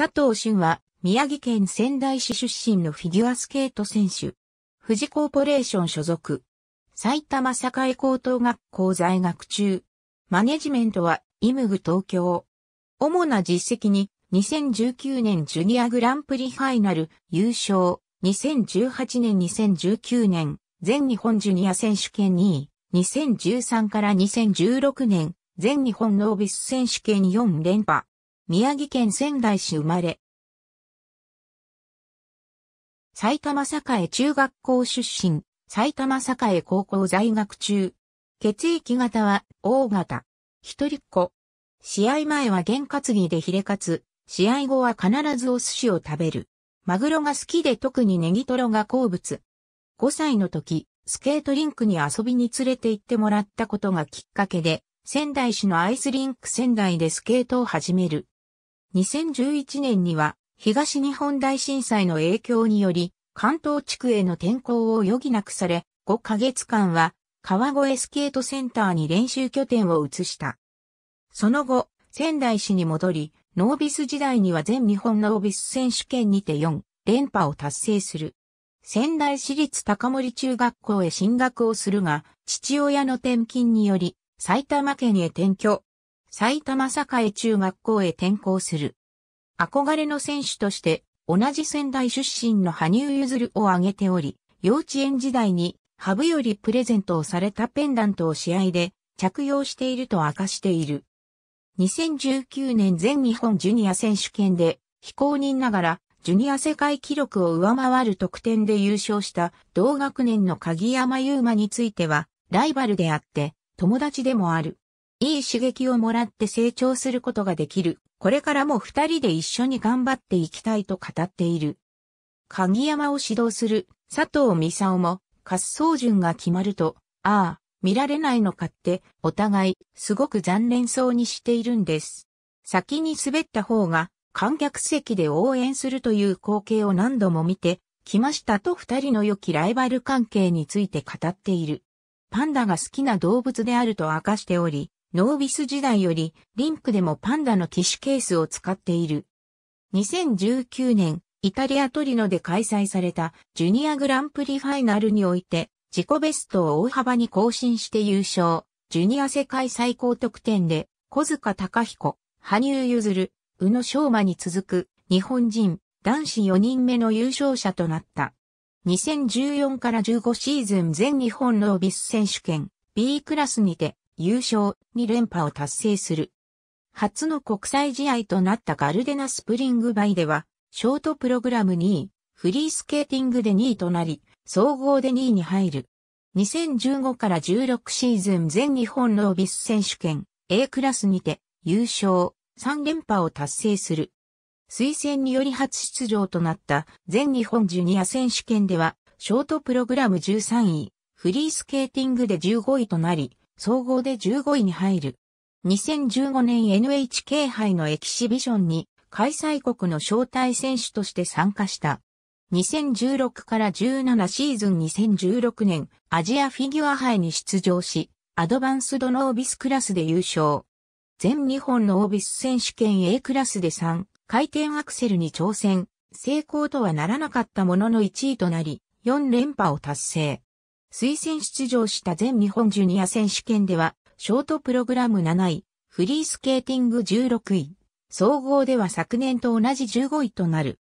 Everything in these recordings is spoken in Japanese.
佐藤俊は、宮城県仙台市出身のフィギュアスケート選手。富士コーポレーション所属。埼玉栄高等学校在学中。マネジメントは、イムグ東京。主な実績に、2019年ジュニアグランプリファイナル優勝、2018年2019年全日本ジュニア選手権2位、2013から2016年全日本ノービス選手権4連覇、宮城県仙台市生まれ。埼玉栄中学校出身、埼玉栄高校在学中。血液型は O 型。一人っ子。試合前は験担ぎでヒレカツ。試合後は必ずお寿司を食べる。マグロが好きで特にネギトロが好物。5歳の時、スケートリンクに遊びに連れて行ってもらったことがきっかけで、仙台市のアイスリンク仙台でスケートを始める。2011年には東日本大震災の影響により関東地区への転校を余儀なくされ5ヶ月間は川越スケートセンターに練習拠点を移した。その後、仙台市に戻り、ノービス時代には全日本ノービス選手権にて4連覇を達成する。仙台市立高森中学校へ進学をするが、父親の転勤により、埼玉県へ転居、埼玉栄中学校へ転校する。憧れの選手として、同じ仙台出身の羽生結弦を挙げており、幼稚園時代に、ハブよりプレゼントをされたペンダントを試合で着用していると明かしている。2019年全日本ジュニア選手権で、非公認ながら、ジュニア世界記録を上回る得点で優勝した同学年の鍵山優真については、ライバルであって、友達でもある。いい刺激をもらって成長することができる。これからも二人で一緒に頑張っていきたいと語っている。鍵山を指導する佐藤美沙夫も滑走順が決まると、ああ、見られないのかって、お互い、すごく残念そうにしているんです。先に滑った方が、観客席で応援するという光景を何度も見て、きましたと二人の良きライバル関係について語っている。パンダが好きな動物であると明かしており、ノービス時代よりリンクでもパンダの機種ケースを使っている。2019年、イタリアトリノで開催されたジュニアグランプリファイナルにおいて自己ベストを大幅に更新して優勝。ジュニア世界最高得点で小塚隆彦、羽生結弦、宇野昌磨に続く日本人男子4人目の優勝者となった。2014から15シーズン全日本ノービス選手権 B クラスにて優勝、2連覇を達成する。初の国際試合となったガルデナスプリングバイでは、ショートプログラム2位、フリースケーティングで2位となり、総合で2位に入る。2015から16シーズン全日本ノービス選手権 A クラスにて優勝3連覇を達成する。推薦により初出場となった全日本ジュニア選手権ではショートプログラム13位、フリースケーティングで15位となり、総合で15位に入る。2015年 NHK 杯のエキシビションに開催国の招待選手として参加した。2016から17シーズン2016年アジアフィギュア杯に出場し、アドバンスドノービスクラスで優勝。全日本のオービス選手権 A クラスで3回転アクセルに挑戦、成功とはならなかったものの1位となり、4連覇を達成。推薦出場した全日本ジュニア選手権では、ショートプログラム7位、フリースケーティング16位、総合では昨年と同じ15位となる。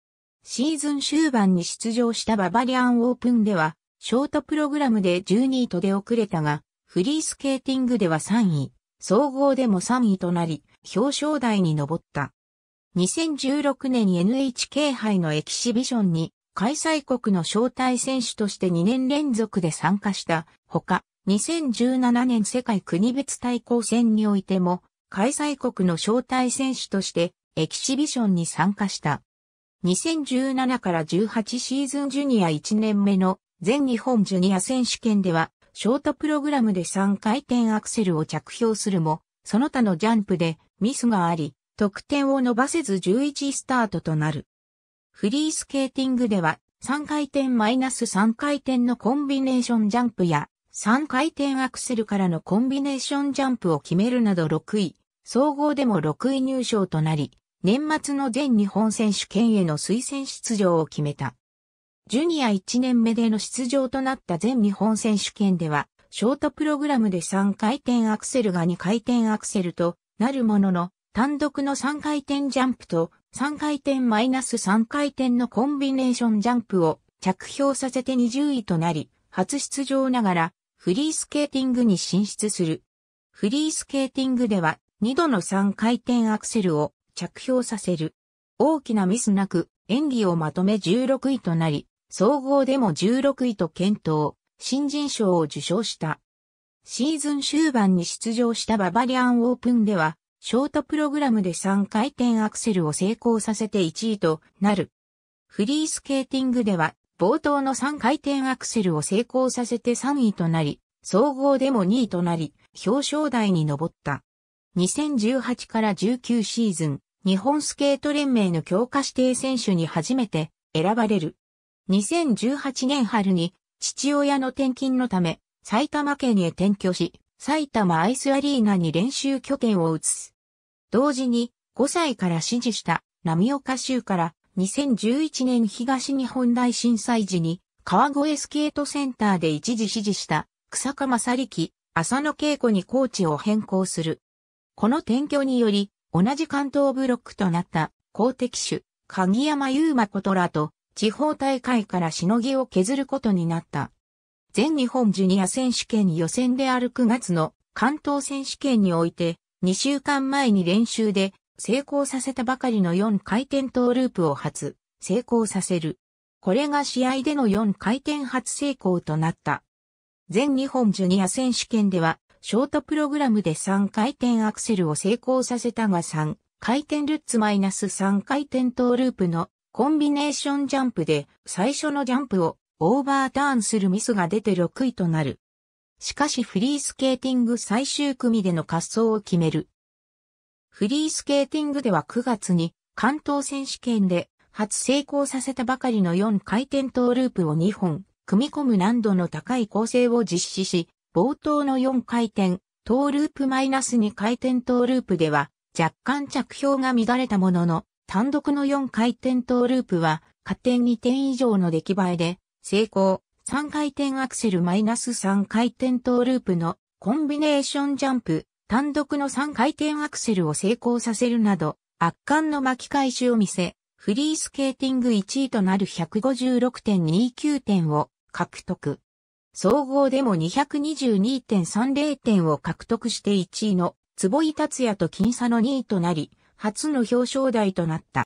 シーズン終盤に出場したババリアンオープンでは、ショートプログラムで12位と出遅れたが、フリースケーティングでは3位、総合でも3位となり、表彰台に上った。2016年 NHK 杯のエキシビションに開催国の招待選手として2年連続で参加したほか、2017年世界国別対抗戦においても、開催国の招待選手としてエキシビションに参加した。2017から18シーズンジュニア1年目の全日本ジュニア選手権では、ショートプログラムで3回転アクセルを着氷するも、その他のジャンプでミスがあり、得点を伸ばせず11スタートとなる。フリースケーティングでは、3回転マイナス3回転のコンビネーションジャンプや、3回転アクセルからのコンビネーションジャンプを決めるなど6位、総合でも6位入賞となり、年末の全日本選手権への推薦出場を決めた。ジュニア1年目での出場となった全日本選手権では、ショートプログラムで3回転アクセルが2回転アクセルとなるものの、単独の3回転ジャンプと3回転マイナス3回転のコンビネーションジャンプを着氷させて20位となり、初出場ながらフリースケーティングに進出する。フリースケーティングでは2度の3回転アクセルを着氷させる。大きなミスなく演技をまとめ16位となり、総合でも16位と検討、新人賞を受賞した。シーズン終盤に出場したババリアンオープンではショートプログラムで3回転アクセルを成功させて1位となる。フリースケーティングでは、冒頭の3回転アクセルを成功させて3位となり、総合でも2位となり、表彰台に上った。2018から19シーズン、日本スケート連盟の強化指定選手に初めて選ばれる。2018年春に父親の転勤のため埼玉県へ転居し、埼玉アイスアリーナに練習拠点を移す。同時に5歳から支持した波岡州から2011年東日本大震災時に川越スケートセンターで一時支持した草加正力、浅野恵子にコーチを変更する。この転居により同じ関東ブロックとなった公的種鍵山優馬ことらと地方大会からしのぎを削ることになった。全日本ジュニア選手権予選である9月の関東選手権において2週間前に練習で成功させたばかりの4回転トーループを初成功させる。これが試合での4回転初成功となった。全日本ジュニア選手権では、ショートプログラムで3回転アクセルを成功させたが3回転ルッツマイナス3回転トーループのコンビネーションジャンプで最初のジャンプをオーバーターンするミスが出て6位となる。しかしフリースケーティング最終組での滑走を決める。フリースケーティングでは9月に関東選手権で初成功させたばかりの4回転トーループを2本組み込む難度の高い構成を実施し、冒頭の4回転、トーループマイナス2回転トーループでは若干着氷が乱れたものの、単独の4回転トーループは加点2点以上の出来栄えで成功。3回転アクセルマイナス3回転トーループのコンビネーションジャンプ、単独の3回転アクセルを成功させるなど、圧巻の巻き返しを見せ、フリースケーティング1位となる156.29点を獲得。総合でも222.30点を獲得して1位の坪井達也と金差の2位となり、初の表彰台となった。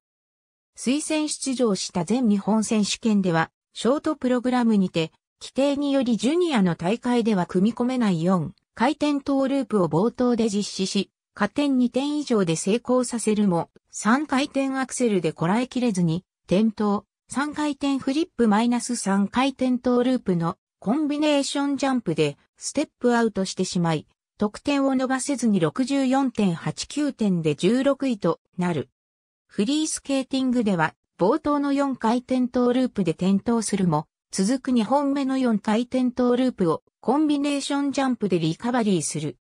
推薦出場した全日本選手権では、ショートプログラムにて、規定によりジュニアの大会では組み込めない4回転トーループを冒頭で実施し、加点2点以上で成功させるも、3回転アクセルでこらえきれずに、転倒、3回転フリップマイナス3回転トーループのコンビネーションジャンプでステップアウトしてしまい、得点を伸ばせずに64.89点で16位となる。フリースケーティングでは冒頭の4回転トーループで転倒するも、続く2本目の4回転トーループをコンビネーションジャンプでリカバリーする。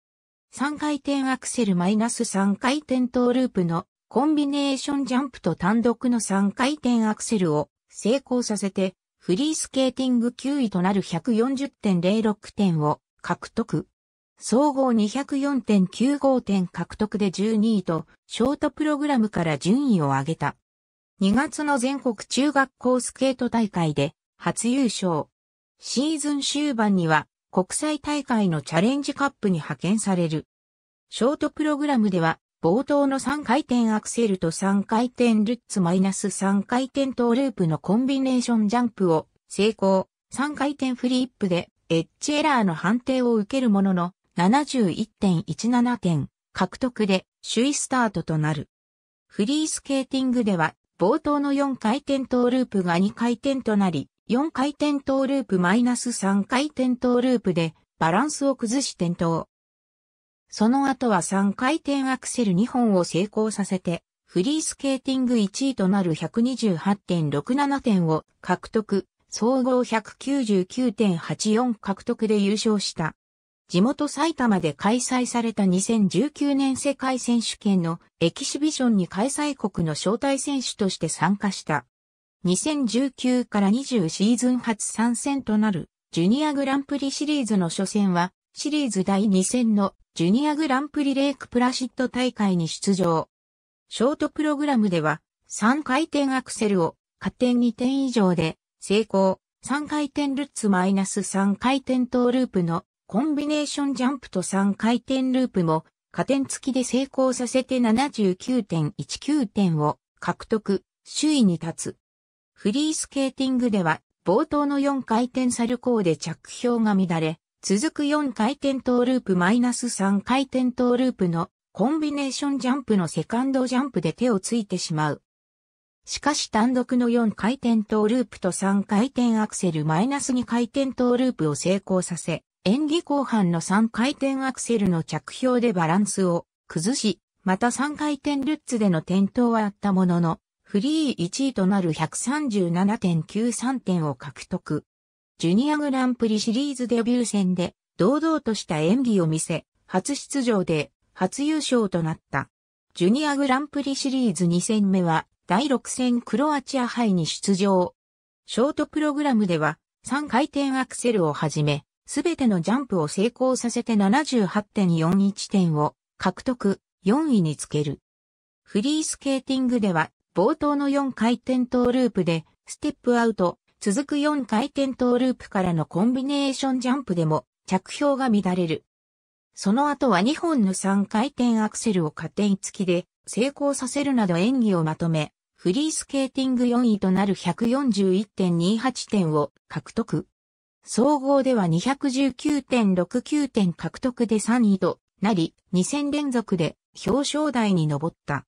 3回転アクセルマイナス3回転トーループのコンビネーションジャンプと単独の3回転アクセルを成功させて、フリースケーティング9位となる140.06点を獲得。総合204.95点獲得で12位と、ショートプログラムから順位を上げた。2月の全国中学校スケート大会で初優勝。シーズン終盤には国際大会のチャレンジカップに派遣される。ショートプログラムでは冒頭の3回転アクセルと3回転ルッツマイナス3回転トーループのコンビネーションジャンプを成功。3回転フリップでエッジエラーの判定を受けるものの71.17点獲得で首位スタートとなる。フリースケーティングでは冒頭の4回転トーループが2回転となり、4回転トーループマイナス3回転トーループでバランスを崩し転倒。その後は3回転アクセル2本を成功させて、フリースケーティング1位となる128.67点を獲得、総合199.84獲得で優勝した。地元埼玉で開催された2019年世界選手権のエキシビションに開催国の招待選手として参加した。2019から20シーズン初参戦となるジュニアグランプリシリーズの初戦はシリーズ第2戦のジュニアグランプリレイクプラシッド大会に出場。ショートプログラムでは3回転アクセルを加点2点以上で成功、3回転ルッツマイナス3回転トーループのコンビネーションジャンプと3回転ループも加点付きで成功させて79.19点を獲得、首位に立つ。フリースケーティングでは冒頭の4回転サルコーで着氷が乱れ、続く4回転トーループマイナス3回転トーループのコンビネーションジャンプのセカンドジャンプで手をついてしまう。しかし単独の4回転トーループと3回転アクセルマイナス2回転トーループを成功させ、演技後半の3回転アクセルの着氷でバランスを崩し、また3回転ルッツでの転倒はあったものの、フリー1位となる137.93点を獲得。ジュニアグランプリシリーズデビュー戦で堂々とした演技を見せ、初出場で初優勝となった。ジュニアグランプリシリーズ2戦目は第6戦クロアチア杯に出場。ショートプログラムでは3回転アクセルをはじめ、すべてのジャンプを成功させて78.41点を獲得、4位につける。フリースケーティングでは、冒頭の4回転トーループで、ステップアウト、続く4回転トーループからのコンビネーションジャンプでも、着氷が乱れる。その後は2本の3回転アクセルを加点付きで成功させるなど演技をまとめ、フリースケーティング4位となる141.28点を獲得。総合では219.69点獲得で3位となり、2戦連続で表彰台に上った。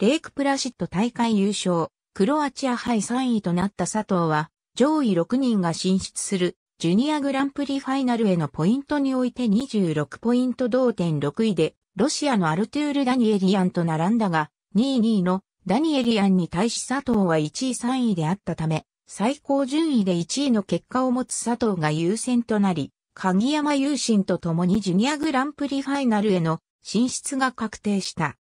レイクプラシット大会優勝、クロアチア杯3位となった佐藤は、上位6人が進出するジュニアグランプリファイナルへのポイントにおいて26ポイント同点6位で、ロシアのアルトゥール・ダニエリアンと並んだが、2位2位のダニエリアンに対し佐藤は1位3位であったため、最高順位で1位の結果を持つ佐藤が優先となり、鍵山優心と共にジュニアグランプリファイナルへの進出が確定した。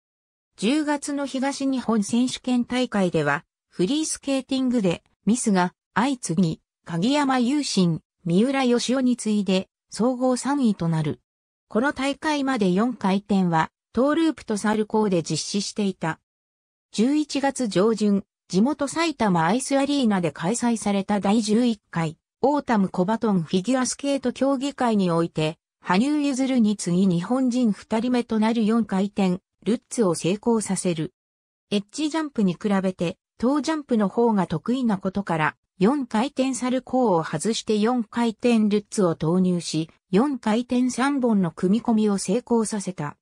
10月の東日本選手権大会では、フリースケーティングでミスが相次ぎ、鍵山優心、三浦義雄に次いで総合3位となる。この大会まで4回転は、トーループとサルコーで実施していた。11月上旬、地元埼玉アイスアリーナで開催された第11回、オータムコバトンフィギュアスケート競技会において、羽生結弦に次日本人2人目となる4回転、ルッツを成功させる。エッジジャンプに比べて、トージャンプの方が得意なことから、4回転サルコーを外して4回転ルッツを投入し、4回転3本の組み込みを成功させた。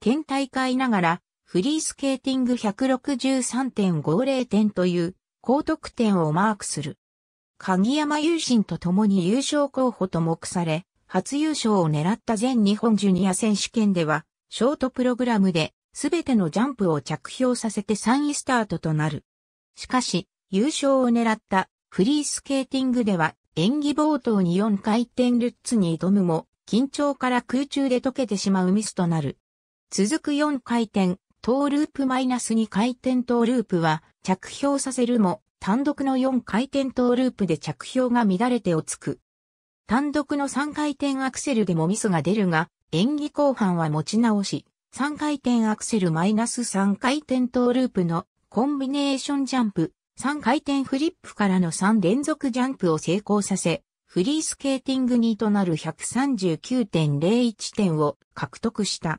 県大会ながらフリースケーティング163.50点という高得点をマークする。鍵山優心と共に優勝候補と目され、初優勝を狙った全日本ジュニア選手権では、ショートプログラムで全てのジャンプを着氷させて3位スタートとなる。しかし、優勝を狙ったフリースケーティングでは演技冒頭に4回転ルッツに挑むも、緊張から空中で溶けてしまうミスとなる。続く4回転トーループマイナス -2 回転トーループは着氷させるも単独の4回転トーループで着氷が乱れてをつく。単独の3回転アクセルでもミスが出るが、演技後半は持ち直し、3回転アクセルマイナス -3 回転トーループのコンビネーションジャンプ、3回転フリップからの3連続ジャンプを成功させ、フリースケーティング2となる139.01点を獲得した。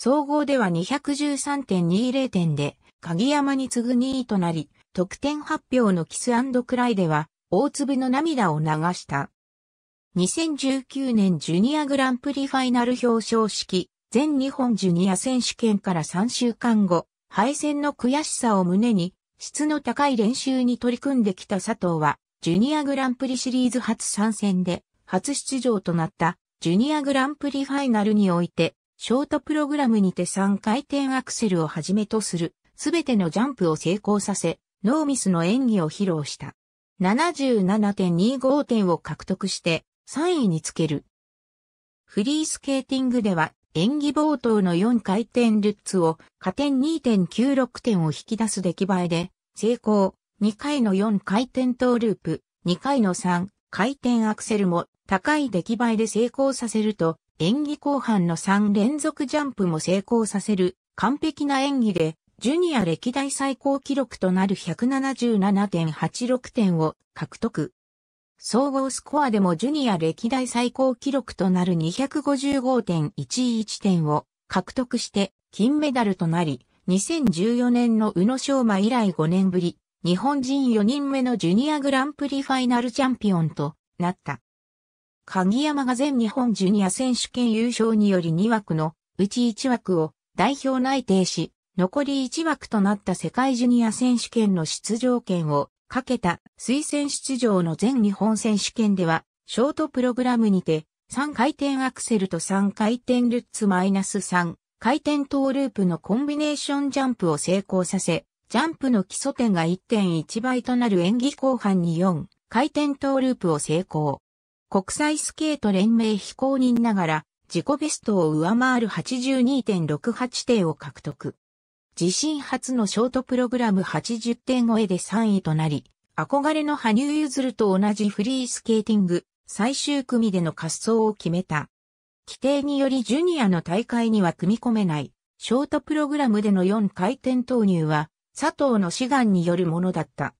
総合では213.20点で、鍵山に次ぐ2位となり、得点発表のキスクライでは、大粒の涙を流した。2019年ジュニアグランプリファイナル表彰式、全日本ジュニア選手権から3週間後、敗戦の悔しさを胸に、質の高い練習に取り組んできた佐藤は、ジュニアグランプリシリーズ初参戦で、初出場となった、ジュニアグランプリファイナルにおいて、ショートプログラムにて3回転アクセルをはじめとする、すべてのジャンプを成功させ、ノーミスの演技を披露した。77.25点を獲得して3位につける。フリースケーティングでは演技冒頭の4回転ルッツを加点2.96点を引き出す出来栄えで成功。2回の4回転トーループ、2回の3回転アクセルも高い出来栄えで成功させると演技後半の3連続ジャンプも成功させる完璧な演技で、ジュニア歴代最高記録となる177.86点を獲得。総合スコアでもジュニア歴代最高記録となる255.11点を獲得して金メダルとなり、2014年の宇野昌磨以来5年ぶり、日本人4人目のジュニアグランプリファイナルチャンピオンとなった。鍵山が全日本ジュニア選手権優勝により2枠のうち1枠を代表内定し、残り1枠となった世界ジュニア選手権の出場権をかけた推薦出場の全日本選手権では、ショートプログラムにて3回転アクセルと3回転ルッツマイナス3回転トーループのコンビネーションジャンプを成功させ、ジャンプの基礎点が1.1倍となる演技後半に4回転トーループを成功。国際スケート連盟非公認ながら、自己ベストを上回る82.68点を獲得。自身初のショートプログラム80点超えで3位となり、憧れの羽生結弦と同じフリースケーティング、最終組での滑走を決めた。規定によりジュニアの大会には組み込めない、ショートプログラムでの4回転投入は、佐藤の志願によるものだった。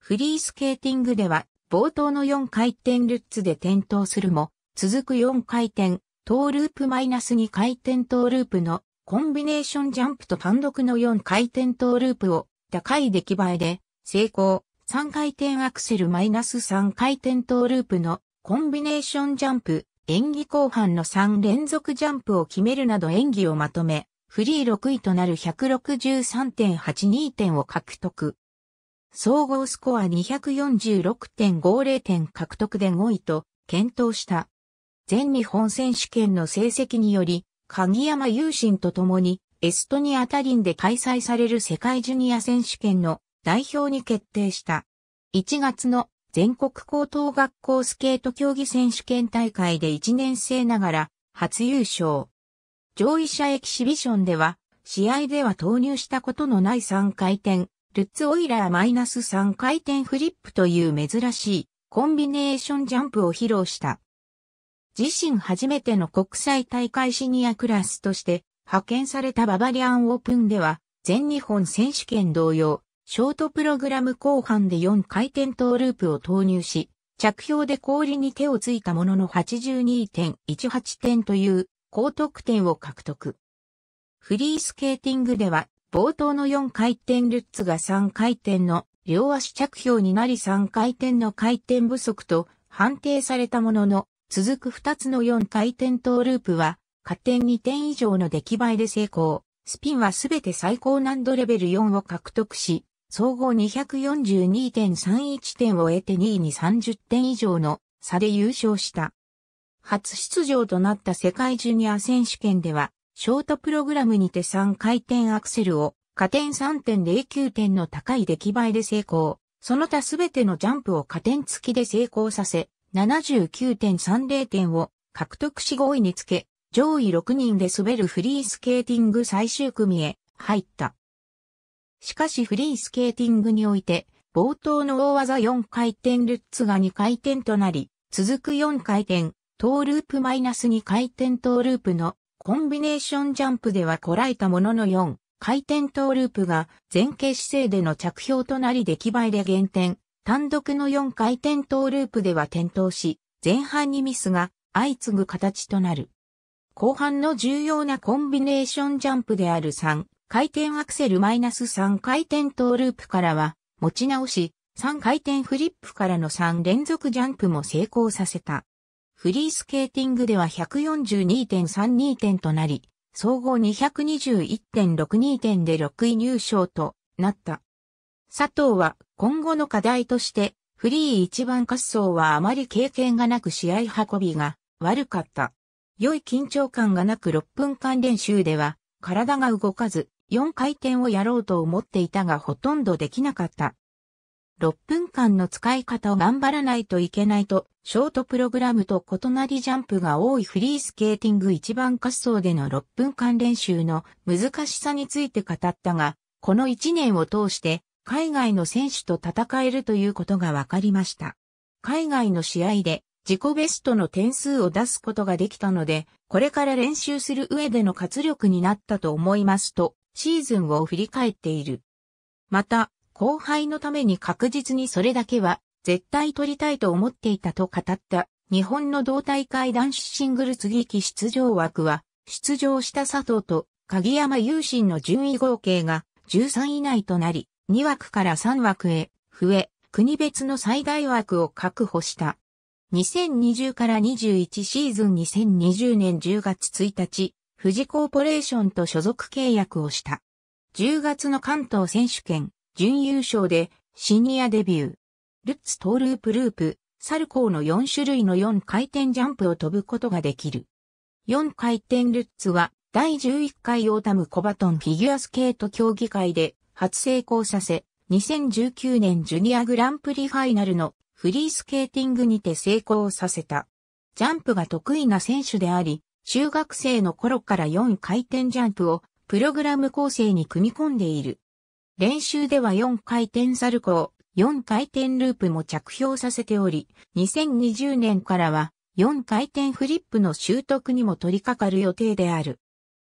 フリースケーティングでは、冒頭の4回転ルッツで転倒するも、続く4回転、トーループマイナス2回転トーループのコンビネーションジャンプと単独の4回転トーループを高い出来栄えで成功。3回転アクセルマイナス3回転トーループのコンビネーションジャンプ、演技後半の3連続ジャンプを決めるなど演技をまとめ、フリー6位となる163.82点を獲得。総合スコア246.50点獲得で5位と検討した。全日本選手権の成績により、鍵山雄心と共にエストニアタリンで開催される世界ジュニア選手権の代表に決定した。1月の全国高等学校スケート競技選手権大会で1年生ながら初優勝。上位者エキシビションでは、試合では投入したことのない3回転、ルッツ・オイラーマイナス3回転フリップという珍しいコンビネーションジャンプを披露した。自身初めての国際大会シニアクラスとして派遣されたババリアンオープンでは全日本選手権同様、ショートプログラム後半で4回転トーループを投入し、着氷で氷に手をついたものの82.18点という高得点を獲得。フリースケーティングでは冒頭の4回転ルッツが3回転の両足着氷になり3回転の回転不足と判定されたものの、続く2つの4回転トーループは、加点2点以上の出来栄えで成功。スピンはすべて最高難度レベル4を獲得し、総合242.31点を得て2位に30点以上の差で優勝した。初出場となった世界ジュニア選手権では、ショートプログラムにて3回転アクセルを加点3.09点の高い出来栄えで成功。その他すべてのジャンプを加点付きで成功させ、79.30点を獲得し5位につけ、上位6人で滑るフリースケーティング最終組へ入った。しかしフリースケーティングにおいて、冒頭の大技4回転ルッツが2回転となり、続く4回転、トーループマイナス2回転トーループのコンビネーションジャンプではこらえたものの4回転トーループが前傾姿勢での着氷となり出来栄えで減点。単独の4回転トーループでは転倒し、前半にミスが相次ぐ形となる。後半の重要なコンビネーションジャンプである3回転アクセルマイナス3回転トーループからは持ち直し、3回転フリップからの3連続ジャンプも成功させた。フリースケーティングでは142.32点となり、総合221.62点で6位入賞となった。佐藤は今後の課題として、フリー一番滑走はあまり経験がなく試合運びが悪かった。良い緊張感がなく6分間練習では体が動かず4回転をやろうと思っていたがほとんどできなかった。6分間の使い方を頑張らないといけないと、ショートプログラムと異なりジャンプが多いフリースケーティング一番滑走での6分間練習の難しさについて語ったが、この1年を通して海外の選手と戦えるということが分かりました。海外の試合で自己ベストの点数を出すことができたので、これから練習する上での活力になったと思いますと、シーズンを振り返っている。また、後輩のために確実にそれだけは絶対取りたいと思っていたと語った日本の同大会男子シングル次期出場枠は出場した佐藤と鍵山優心の順位合計が13位内となり2枠から3枠へ増え国別の最大枠を確保した。2020から21シーズン2020年10月1日、富士コーポレーションと所属契約をした。10月の関東選手権、準優勝でシニアデビュー。ルッツトーループループ、サルコーの4種類の4回転ジャンプを飛ぶことができる。4回転ルッツは第11回オータムコバトンフィギュアスケート競技会で初成功させ、2019年ジュニアグランプリファイナルのフリースケーティングにて成功させた。ジャンプが得意な選手であり、中学生の頃から4回転ジャンプをプログラム構成に組み込んでいる。練習では4回転サルコー、4回転ループも着氷させており、2020年からは4回転フリップの習得にも取り掛かる予定である。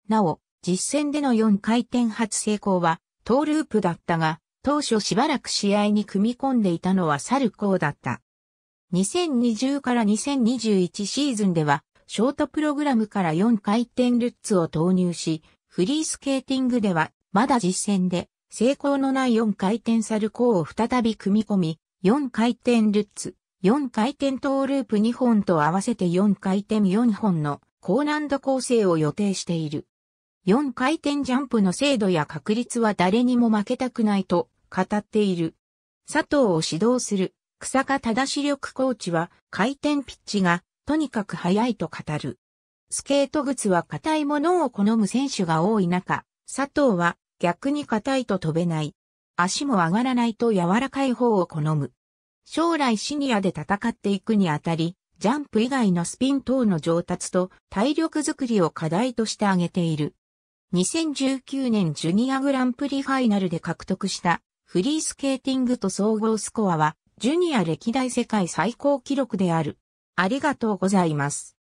なお、実戦での4回転初成功は、トーループだったが、当初しばらく試合に組み込んでいたのはサルコーだった。2020から2021シーズンでは、ショートプログラムから4回転ルッツを投入し、フリースケーティングでは、まだ実戦で成功のない4回転サルコーを再び組み込み、4回転ルッツ、4回転トーループ2本と合わせて4回転4本の高難度構成を予定している。4回転ジャンプの精度や確率は誰にも負けたくないと語っている。佐藤を指導する草加正志力コーチは回転ピッチがとにかく速いと語る。スケート靴は硬いものを好む選手が多い中、佐藤は逆に硬いと飛べない。足も上がらないと柔らかい方を好む。将来シニアで戦っていくにあたり、ジャンプ以外のスピン等の上達と体力づくりを課題として挙げている。2019年ジュニアグランプリファイナルで獲得したフリースケーティングと総合スコアはジュニア歴代世界最高記録である。ありがとうございます。